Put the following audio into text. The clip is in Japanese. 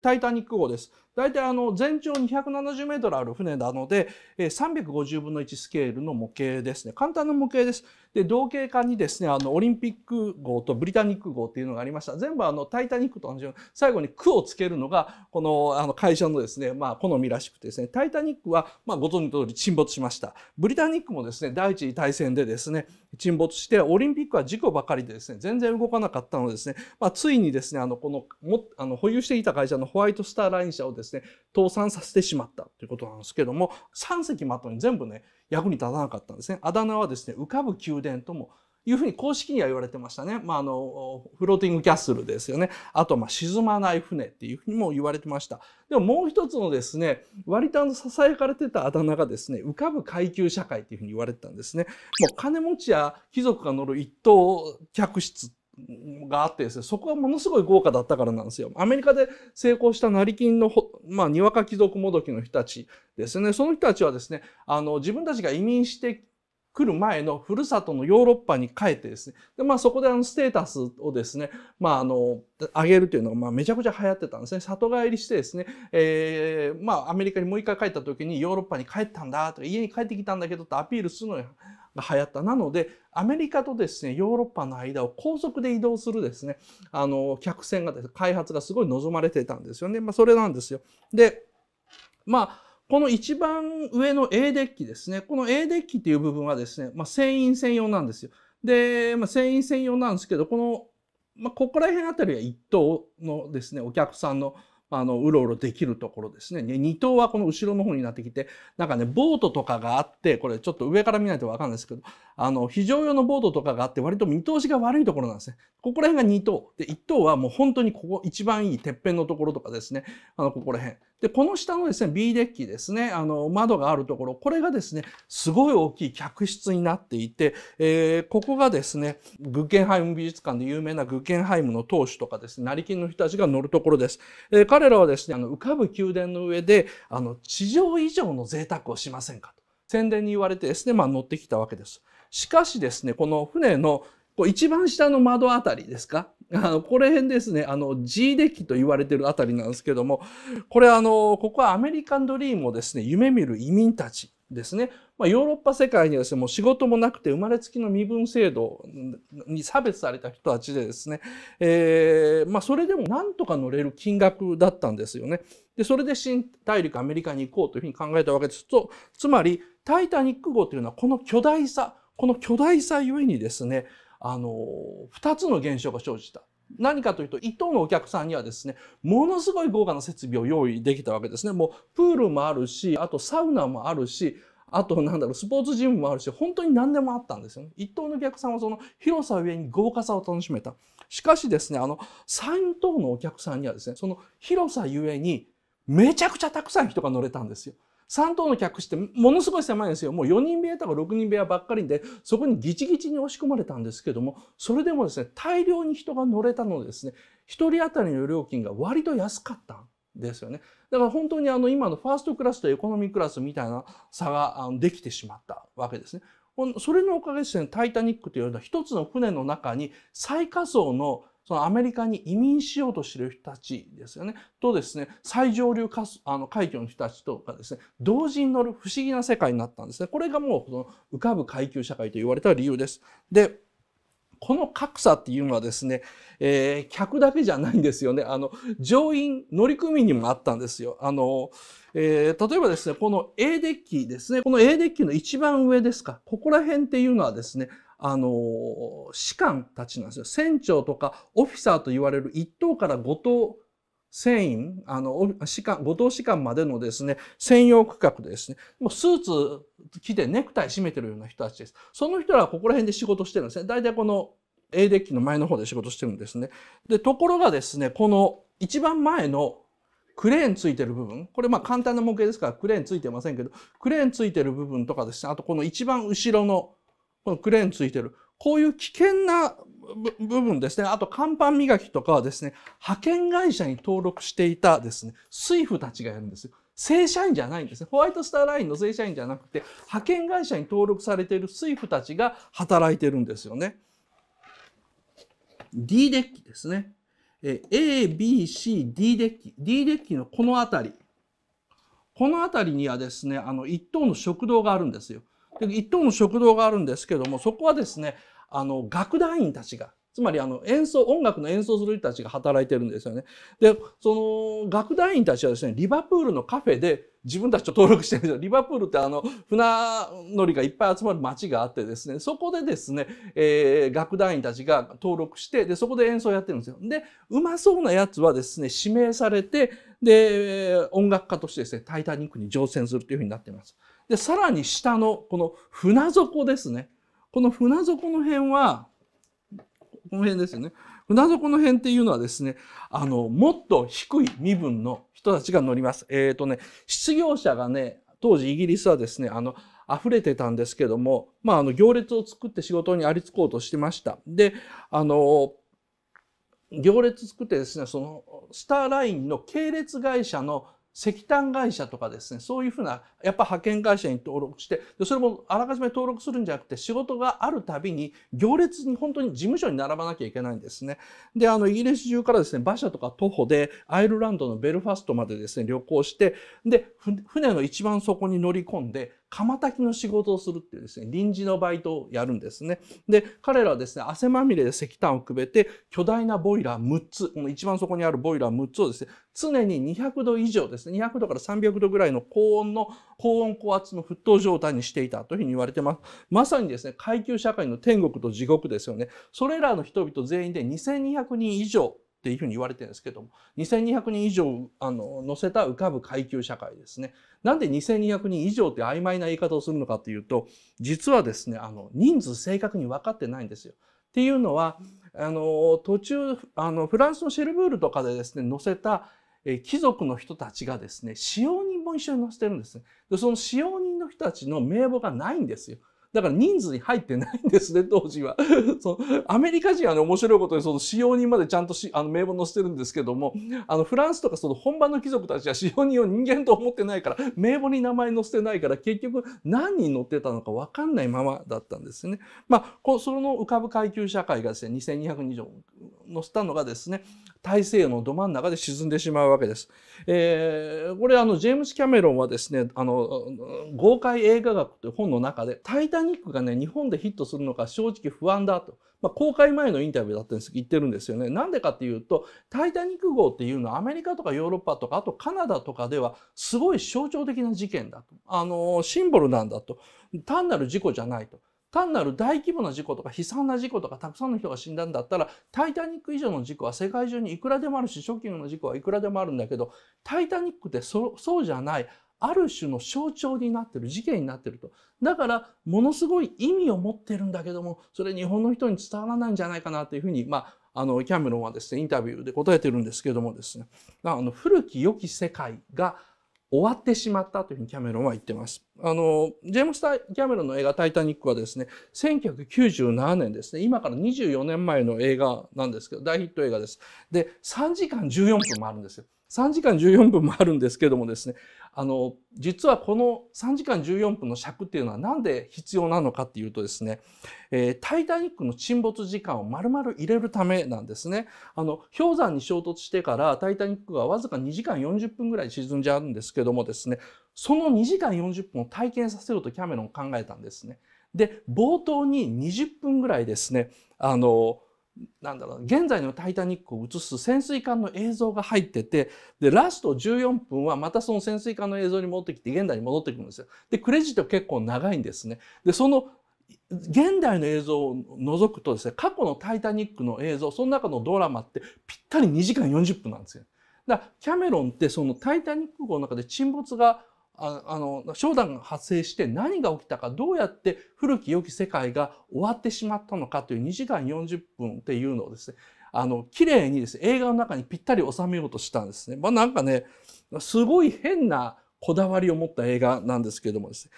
タイタニック号です。大体あの全長270メートルある船なので、350分の1スケールの模型ですね。簡単な模型です。で、同型艦にですね、あのオリンピック号とブリタニック号っていうのがありました。全部あのタイタニックと同じように、最後に区をつけるのが、このあの会社のですね、まあ好みらしくてですね、タイタニックは、まあご存知の通り沈没しました。ブリタニックもですね、第一次大戦でですね、沈没して、オリンピックは事故ばかりでですね、全然動かなかったのでですね、まあついにですね、あのこのもあの保有していた会社のホワイトスターライン社をですね、倒産させてしまったということなんですけども、3隻的に全部ね、役に立たなかったんですね。あだ名はですね、浮かぶ宮殿ともいうふうに公式には言われてましたね。まあ、あの、フローティングキャッスルですよね。あと、まあ、沈まない船っていうふうにも言われてました。でももう一つのですね、割とあの、囁かれてたあだ名がですね、浮かぶ階級社会っていうふうに言われてたんですね。もう金持ちや貴族が乗る一等客室があってですね、そこはものすごい豪華だったからなんですよ。アメリカで成功した成金の、まあ、にわか貴族もどきの人たちですね。その人たちはですね、あの、自分たちが移民して来る前のふるさとのヨーロッパに帰ってですね、でまあ、そこであのステータスをですね、まあ、あの上げるというのがまあめちゃくちゃ流行ってたんですね里帰りしてですね、えーまあ、アメリカにもう一回帰った時にヨーロッパに帰ったんだとか家に帰ってきたんだけどってアピールするのにが流行った。なので、アメリカとですね、ヨーロッパの間を高速で移動するですね、あの、客船がですね、開発がすごい望まれてたんですよね。まあ、それなんですよ。で、まあ、この一番上の A デッキですね。この A デッキっていう部分はですね、まあ、船員専用なんですよ。で、まあ、船員専用なんですけど、この、まあ、ここら辺あたりは一等のですね、お客さんの、あのうろうろできるところですね二2頭はこの後ろの方になってきてなんかねボートとかがあってこれちょっと上から見ないとわかんないですけどあの非常用のボートとかがあって割と見通しが悪いところなんですねここら辺が2頭で1頭はもう本当にここ一番いいてっぺんのところとかですねあのここら辺で、この下のですね、B デッキですね、あの、窓があるところ、これがですね、すごい大きい客室になっていて、えー、ここがですね、グッケンハイム美術館で有名なグッケンハイムの当主とかですね、成金の人たちが乗るところです。えー、彼らはですね、あの、浮かぶ宮殿の上で、あの、地上以上の贅沢をしませんかと。宣伝に言われてですね、まあ、乗ってきたわけです。しかしですね、この船のこう一番下の窓あたりですか あの、これ辺ですね、あの、G デッキと言われてるあたりなんですけども、これあの、ここはアメリカンドリームをですね、夢見る移民たちですね。まあ、ヨーロッパ世界にはですね、もう仕事もなくて生まれつきの身分制度に差別された人たちでですね、えー、まあ、それでもなんとか乗れる金額だったんですよね。で、それで新大陸アメリカに行こうというふうに考えたわけですと、つまり、タイタニック号というのはこの巨大さ、この巨大さゆえにですね、あの2つの現象が生じた。何かというと1等のお客さんにはですねものすごい豪華な設備を用意できたわけですねもうプールもあるしあとサウナもあるしあとなんだろうスポーツジムもあるし本当に何でもあったんですよね1等のお客さんはその広さゆえに豪華さを楽しめたしかしですねあの3等のお客さんにはですねその広さゆえにめちゃくちゃたくさん人が乗れたんですよ3棟の客室ってものすごい狭いんですよ。もう4人部屋とか6人部屋ばっかりで、そこにギチギチに押し込まれたんですけども、それでもですね、大量に人が乗れたのでですね、1人当たりの料金が割と安かったんですよね。だから本当にあの今のファーストクラスとエコノミークラスみたいな差ができてしまったわけですね。それのおかげでですね、タイタニックというような一つの船の中に最下層のそのアメリカに移民しようとしてる人たちですよね。とですね、最上流かあの海峡の人たちとかですね、同時に乗る不思議な世界になったんですね。これがもうその浮かぶ階級社会と言われた理由です。で、この格差っていうのはですね、えー、客だけじゃないんですよね。あの、乗員、乗組員にもあったんですよ。あの、えー、例えばですね、この A デッキですね、この A デッキの一番上ですか、ここら辺っていうのはですね、あの士官たちなんですよ船長とかオフィサーと言われる1等から5等船員あの士官5等士官までのですね専用区画でですねもうスーツ着てネクタイ締めてるような人たちですその人らはここら辺で仕事してるんですね大体この A デッキの前の方で仕事してるんですねでところがですねこの一番前のクレーンついてる部分これまあ簡単な模型ですからクレーンついてませんけどクレーンついてる部分とかですねあとこの一番後ろのこのクレーンついてる。こういう危険な部分ですね。あと、看板磨きとかはですね、派遣会社に登録していたですね、水夫たちがやるんですよ。正社員じゃないんですね。ホワイトスターラインの正社員じゃなくて、派遣会社に登録されている水夫たちが働いてるんですよね。D デッキですね。A、B、C、D デッキ。D デッキのこの辺り。この辺りにはですね、あの、一棟の食堂があるんですよ。一等の食堂があるんですけども、そこはですね、あの、楽団員たちが、つまりあの演奏、音楽の演奏する人たちが働いてるんですよね。で、その楽団員たちはですね、リバプールのカフェで自分たちと登録してるんですよ。リバプールってあの、船乗りがいっぱい集まる街があってですね、そこでですね、えー、楽団員たちが登録して、で、そこで演奏やってるんですよ。で、うまそうなやつはですね、指名されて、で、音楽家としてですね、タイタニックに乗船するというふうになってます。で、さらに下のこの船底ですね。この船底の辺は、この辺ですよね。船底の辺っていうのはですね、あの、もっと低い身分の人たちが乗ります。えっ、ー、とね、失業者がね、当時イギリスはですね、あの、溢れてたんですけども、まあ、あの、行列を作って仕事にありつこうとしてました。で、あの、行列作ってですね、その、スターラインの系列会社の石炭会社とかですねそういうふうなやっぱ派遣会社に登録してでそれもあらかじめ登録するんじゃなくて仕事があるたびに行列に本当に事務所に並ばなきゃいけないんですね。であのイギリス中からですね馬車とか徒歩でアイルランドのベルファストまでですね旅行してで船の一番底に乗り込んで釜炊きの仕事をするっていうですね、臨時のバイトをやるんですね。で、彼らはですね、汗まみれで石炭をくべて、巨大なボイラー6つ、この一番そこにあるボイラー6つをですね、常に200度以上ですね、200度から300度ぐらいの高温の、高温高圧の沸騰状態にしていたというふうに言われてます。まさにですね、階級社会の天国と地獄ですよね。それらの人々全員で2200人以上っていうふうに言われてるんですけども2200人以上あの乗せた浮かぶ階級社会ですねなんで2200人以上って曖昧な言い方をするのかというと実はですねあの人数正確に分かってないんですよ。っていうのはあの途中あのフランスのシェルブールとかでですね乗せた貴族の人たちがですね使用人も一緒に乗せてるんですねでその使用人の人たちの名簿がないんですよだから人数に入ってないんですね、当時は。そのアメリカ人はね、面白いことに、その使用人までちゃんとしあの名簿載せてるんですけども、あのフランスとかその本場の貴族たちは 使用人を人間と思ってないから、名簿に名前載せてないから、結局何人載ってたのか分かんないままだったんですね。まあ、その浮かぶ階級社会がですね、2200人以上乗せたのがですね大西洋のど真ん中で沈んでしまうわけです。えー、これあのジェームス・キャメロンはですねあの豪快映画学という本の中で「タイタニック」がね日本でヒットするのか正直不安だと。まあ、公開前のインタビューだったんです言ってるんですよね。なんでかっていうと「タイタニック号」っていうのはアメリカとかヨーロッパとかあとカナダとかではすごい象徴的な事件だとあのシンボルなんだと単なる事故じゃないと。単なる大規模な事故とか悲惨な事故とかたくさんの人が死んだんだったら「タイタニック」以上の事故は世界中にいくらでもあるしショッキングの事故はいくらでもあるんだけど「タイタニック」ってそそうじゃないある種の象徴になってる事件になってるとだからものすごい意味を持ってるんだけどもそれ日本の人に伝わらないんじゃないかなというふうにまああのキャメロンはですねインタビューで答えてるんですけどもですねあの古き良き世界が終わってしまったというふうにキャメロンは言ってます。あの、ジェームス・キャメロンの映画タイタニックはですね、1997年ですね、今から24年前の映画なんですけど、大ヒット映画です。で、3時間14分もあるんですよ。3時間14分もあるんですけどもですね、あの、実はこの3時間14分の尺っていうのはなんで必要なのかっていうとですね、えー、タイタニックの沈没時間を丸々入れるためなんですね。あの、氷山に衝突してからタイタニックがわずか2時間40分ぐらい沈んじゃうんですけどもですね、その2時間40分を体験させようとキャメロン考えたんですね。で、冒頭に20分ぐらいですね、あの、なんだろう現在の「タイタニック」を映す潜水艦の映像が入っててでラスト14分はまたその潜水艦の映像に戻ってきて現代に戻ってくるんですよ。でクレジット結構長いんですね。でその現代の映像を除くとですね過去の「タイタニック」の映像その中のドラマってぴったり2時間40分なんですよ。だからキャメロンってその「タイタニック」号の中で沈没がああの商談が発生して何が起きたかどうやって古き良き世界が終わってしまったのかという2時間40分っていうのをですねあの綺麗にです、ね、映画の中にぴったり収めようとしたんですね。まあ、なんかねすごい変なこだわりを持った映画なんですけどもですね